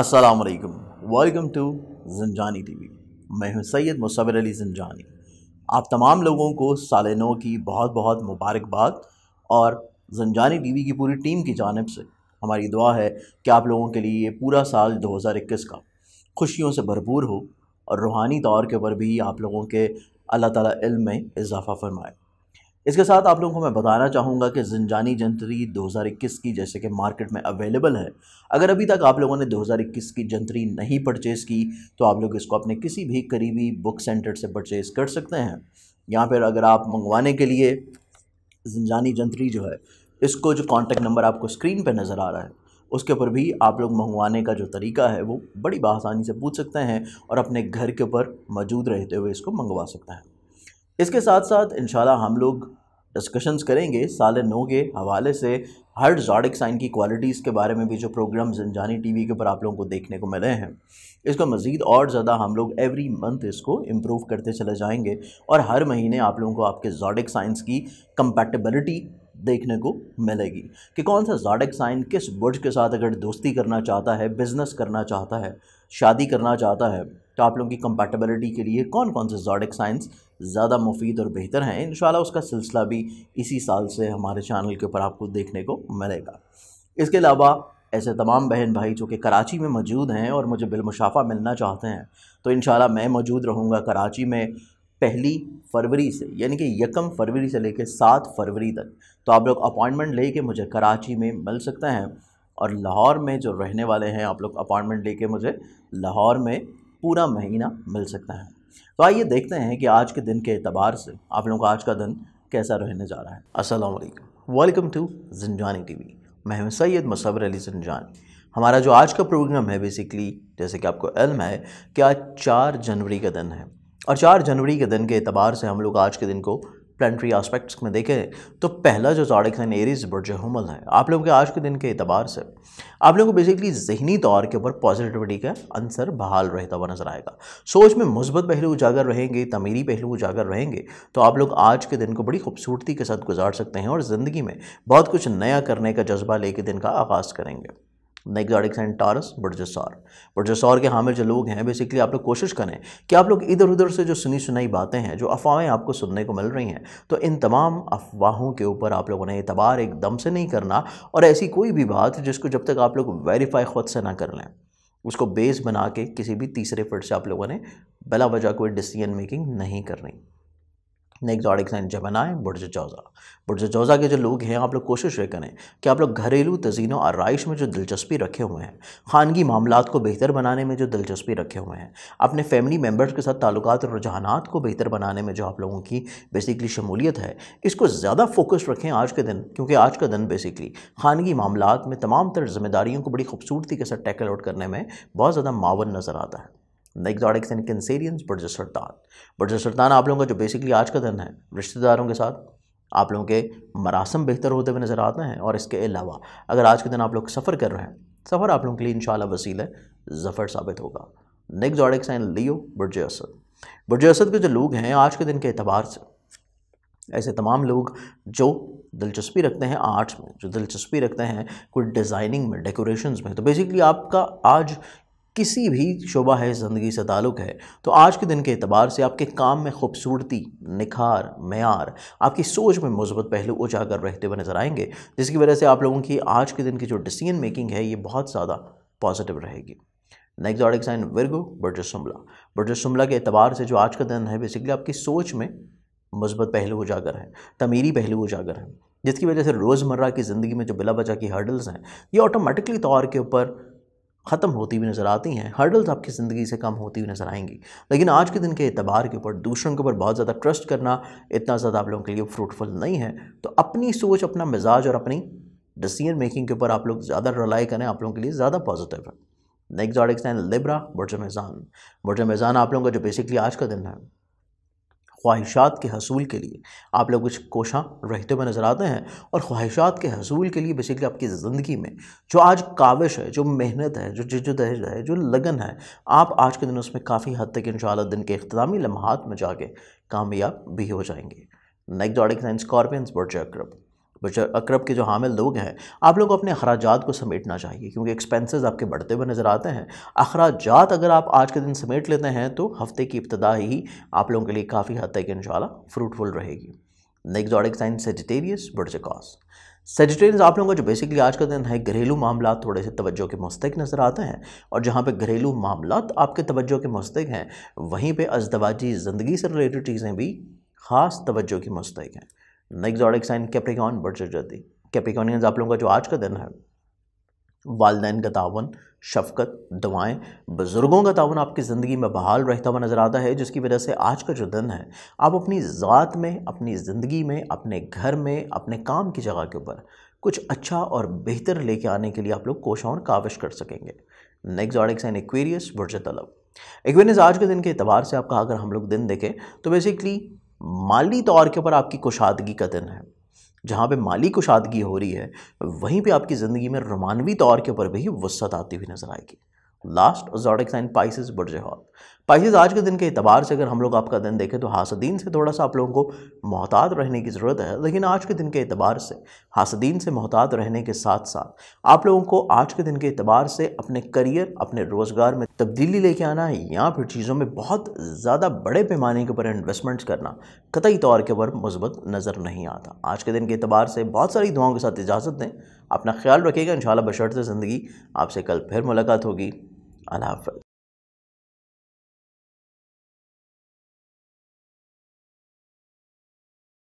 अस्सलाम वालेकुम welcome to जिंजानी TV मैं हूं सैयद मुसविर अली जिंजानी आप तमाम लोगों को साल नौ की बहुत बहुत मुबारकबाद और जिंजानी टीवी की पूरी टीम की जानब से हमारी दुआ है कि आप लोगों के लिए पूरा साल 2021 का खुशियों से भरपूर हो और रूहानी तौर के ऊपर भी आप लोगों के अल्लाह ताला इल्म में इजाफ़ा फरमाए इसके साथ आप लोगों को मैं बताना चाहूँगा कि जिनजानी जंतरी 2021 की जैसे कि मार्केट में अवेलेबल है अगर अभी तक आप लोगों ने 2021 की जंतरी नहीं परचेज़ की तो आप लोग इसको अपने किसी भी करीबी बुक सेंटर से परचेज़ कर सकते हैं या फिर अगर आप मंगवाने के लिए जिनजानी जंतरी जो है इसको जो कॉन्टैक्ट नंबर आपको स्क्रीन पर नज़र आ रहा है उसके ऊपर भी आप लोग मंगवाने का जो तरीका है वो बड़ी बासानी से पूछ सकते हैं और अपने घर के ऊपर मौजूद रहते हुए इसको मंगवा सकते हैं इसके साथ साथ इन हम लोग डिस्कशंस करेंगे साल नौ के हवाले से हर जॉडिक साइन की क्वालिटीज़ के बारे में भी जो प्रोग्राम टी टीवी के ऊपर आप लोगों को देखने को मिले हैं इसको मज़ीद और ज़्यादा हम लोग एवरी मंथ इसको इम्प्रूव करते चले जाएंगे और हर महीने आप लोगों को आपके जॉडिक साइंस की कंपेटेबिलिटी देखने को मिलेगी कि कौन सा जॉडिक साइन किस बुर्ज के साथ अगर दोस्ती करना चाहता है बिज़नेस करना चाहता है शादी करना चाहता है तो आप लोगों की कंपैटिबिलिटी के लिए कौन कौन से जॉडिक साइंस ज़्यादा मुफीद और बेहतर हैं इन उसका सिलसिला भी इसी साल से हमारे चैनल के ऊपर आपको देखने को मिलेगा इसके अलावा ऐसे तमाम बहन भाई जो कि कराची में मौजूद हैं और मुझे बिलमुशाफ़ा मिलना चाहते हैं तो इन मैं मौजूद रहूँगा कराची में पहली फरवरी से यानी कि यकम फरवरी से लेकर सात फरवरी तक तो आप लोग अपॉइंटमेंट लेके मुझे कराची में मिल सकते हैं और लाहौर में जो रहने वाले हैं आप लोग अपॉइंटमेंट लेके मुझे लाहौर में पूरा महीना मिल सकता है तो आइए देखते हैं कि आज के दिन के अतबार से आप लोगों का आज का दिन कैसा रहने जा रहा है अस्सलाम वालेकुम वेलकम टू टी वी मैं हूं सैयद मसवर अली जिंजानी हमारा जो आज का प्रोग्राम है बेसिकली जैसे कि आपको इल्म है कि आज चार जनवरी का दिन है और चार जनवरी के दिन के अतबार से हम लोग आज के दिन को प्लानटरी आस्पेक्ट्स में देखें तो पहला जो जाड़ खान एरीज बुरज हमल है आप लोगों के आज के दिन के अतबार से आप लोगों को बेसिकली जहनी तौर के ऊपर पॉजिटिविटी का अंसर बहाल रहता हुआ नजर आएगा सोच में मुस्बत पहलू उजागर रहेंगे तमीरी पहलू उजागर रहेंगे तो आप लोग आज के दिन को बड़ी खूबसूरती के साथ गुजार सकते हैं और ज़िंदगी में बहुत कुछ नया करने का जज्बा लेके दिन का आगाज़ करेंगे नेक्स्ट एंड टारस बर्जसार बर्जसार के हामिल जो लोग हैं बेसिकली आप लोग कोशिश करें कि आप लोग इधर उधर से जो सुनी सुनाई बातें हैं जो अफवाहें आपको सुनने को मिल रही हैं तो इन तमाम अफवाहों के ऊपर आप लोगों ने एतबार एकदम से नहीं करना और ऐसी कोई भी बात जिसको जब तक आप लोग वेरीफाई ख़ुद से ना कर लें उसको बेस बना के किसी भी तीसरे फट से आप लोगों ने बला वजह कोई डिसीजन मेकिंग नहीं करनी नेक्स्ट साइन जब बनाएँ बुर्ज चौज़ा बुर्ज चौज़ा के जो लोग हैं आप लोग कोशिश ये करें कि आप लोग घरेलू तजीनों आरइश में जो दिलचस्पी रखे हुए हैं खानगी मामला को बेहतर बनाने में जो दिलचस्पी रखे हुए हैं अपने फैमिली मेम्बर्स के साथ ताल्लुक और रुझानात को बेहतर बनाने में जो आप लोगों की बेसिकली शमूलियत है इसको ज़्यादा फोकस रखें आज के दिन क्योंकि आज का दिन बेसिकली खानगी मामला में तमाम तर जिम्मेदारियों को बड़ी खूबसूरती के साथ टैकल आउट करने में बहुत ज़्यादा मावन नज़र आता है एग्जॉटिक्स एंड कैंसेरियंस बट सरतान बर्ज सरतान आप लोगों का जो बेसिकली आज का दिन है रिश्तेदारों के साथ आप लोगों के मरासम बेहतर होते हुए नज़र आते हैं और इसके अलावा अगर आज के दिन आप लोग सफ़र कर रहे हैं सफ़र आप लोगों के लिए इन वसील है ज़फ़र साबित होगा नेक्स्ट जॉडिक साइन लियो बुरज असद बुरज असद के जो लोग हैं आज के दिन के अतबार से ऐसे तमाम लोग जो दिलचस्पी रखते हैं आर्ट्स में जो दिलचस्पी रखते हैं कोई डिज़ाइनिंग में डेकोरेशंस में तो बेसिकली आपका आज किसी भी शुबा है ज़िंदगी से ताल्लुक़ है तो आज के दिन के अतबार से आपके काम में खूबसूरती निखार मैार आपकी सोच में मुस्बत पहलू उजागर रहते हुए नज़र आएंगे जिसकी वजह से आप लोगों की आज के दिन की जो डिसीजन मेकिंग है ये बहुत ज़्यादा पॉजिटिव रहेगी नेक्स्ट ऑडिक साइन वर्गो बर्जसमला शुमला के अतबार से जो आज का दिन है बेसिकली आपकी सोच में मुस्बत पहलू उजागर है तमीरी पहलू उजागर है जिसकी वजह से रोज़मर्रा की ज़िंदगी में जो बिला बचा की हर्डल्स हैं ये ऑटोमेटिकली तौर के ऊपर ख़त्म होती हुई नज़र आती हैं हर्डल्स आपकी ज़िंदगी से कम होती हुई नज़र आएंगी लेकिन आज के दिन के अतबार के ऊपर दूसरों के ऊपर बहुत ज़्यादा ट्रस्ट करना इतना ज़्यादा आप लोगों के लिए फ्रूटफुल नहीं है तो अपनी सोच अपना मिजाज और अपनी डिसीजन मेकिंग के ऊपर आप लोग ज़्यादा रिलाई करें आप लोगों के लिए ज़्यादा पॉजिटिव है नेक्स्ट ऑडिक्स लिब्रा बुरज मैजान बुरज मैजान आप लोगों का जो बेसिकली आज का दिन है ख्वाहिशात के हसूल के लिए आप लोग कुछ कोशाँ रहते हुए नज़र आते हैं और ख्वाहिशात के हसूल के लिए बेसिकली आपकी ज़िंदगी में जो आज काविश है जो मेहनत है जो जद्दोजहद है जो लगन है आप आज के दिन उसमें काफ़ी हद तक इन दिन के अख्तामी लम्हात में जाके कामयाब भी हो जाएंगे नेक्स्ट ऑडिक साइंस स्कॉर्पियंस बर्ड ग्रुप बशर अकरब के जो हामिल लोग हैं आप लोग को अपने अखराज को समेटना चाहिए क्योंकि एक्सपेंसेस आपके बढ़ते हुए नज़र आते हैं अखराज अगर आप आज के दिन समेट लेते हैं तो हफ्ते की इब्तदा ही आप लोगों के लिए काफ़ी हद तक इन फ्रूटफुल रहेगी नेक्स्ट साइन सेजिटेरियस बर्जकॉस सेजिटेरियस आप लोगों का जो बेसिकली आज का दिन है घरेलू मामला थोड़े से तवज्जो के मस्तक नज़र आते हैं और जहाँ पे घरेलू मामला आपके तवज्जो के मस्तक हैं वहीं पे अजदवाजी ज़िंदगी से रिलेटेड चीज़ें भी ख़ास तवज्जो की मस्तक हैं एग्जॉटिक साइन कैप्रिकॉन बट जाती कैप्रिकॉन आप लोगों का जो आज का दिन है वालदेन का तावन शफकत दुआएं बुज़ुर्गों का तावन आपकी ज़िंदगी में बहाल रहता हुआ नज़र आता है जिसकी वजह से आज का जो दिन है आप अपनी ज़ात में अपनी ज़िंदगी में अपने घर में अपने काम की जगह के ऊपर कुछ अच्छा और बेहतर लेके आने के लिए आप लोग कोशा और काविश कर सकेंगे नेक्स्ट साइन एक्वेरियस बुरज तलब एक्वेरियस आज के दिन के अतबार से आपका अगर हम लोग दिन देखें तो बेसिकली माली तौर के ऊपर आपकी कुशादगी का दिन है जहाँ पे माली कुशादगी हो रही है वहीं पे आपकी ज़िंदगी में रोमानवी तौर के ऊपर भी वसत आती हुई नज़र आएगी लास्ट जोडिक साइन पाइसिस बुरजहॉल पाइसिस आज के दिन के अतबार से अगर हम लोग आपका दिन देखें तो हासदीन से थोड़ा सा आप लोगों को मोहतात रहने की ज़रूरत है लेकिन आज के दिन के अतबार से हासदीन से मोहतात रहने के साथ साथ आप लोगों को आज के दिन के अतबार से अपने करियर अपने रोज़गार में तब्दीली लेके आना या फिर चीज़ों में बहुत ज़्यादा बड़े पैमाने के ऊपर इन्वेस्टमेंट्स करना कतई तौर के ऊपर मुस्बत नज़र नहीं आता आज के दिन के अतबार से बहुत सारी दुआओं के साथ इजाज़त दें अपना ख्याल रखिएगा इन शाला बशर्त ज़िंदगी आपसे कल फिर मुलाकात होगी अल्लाह हाफ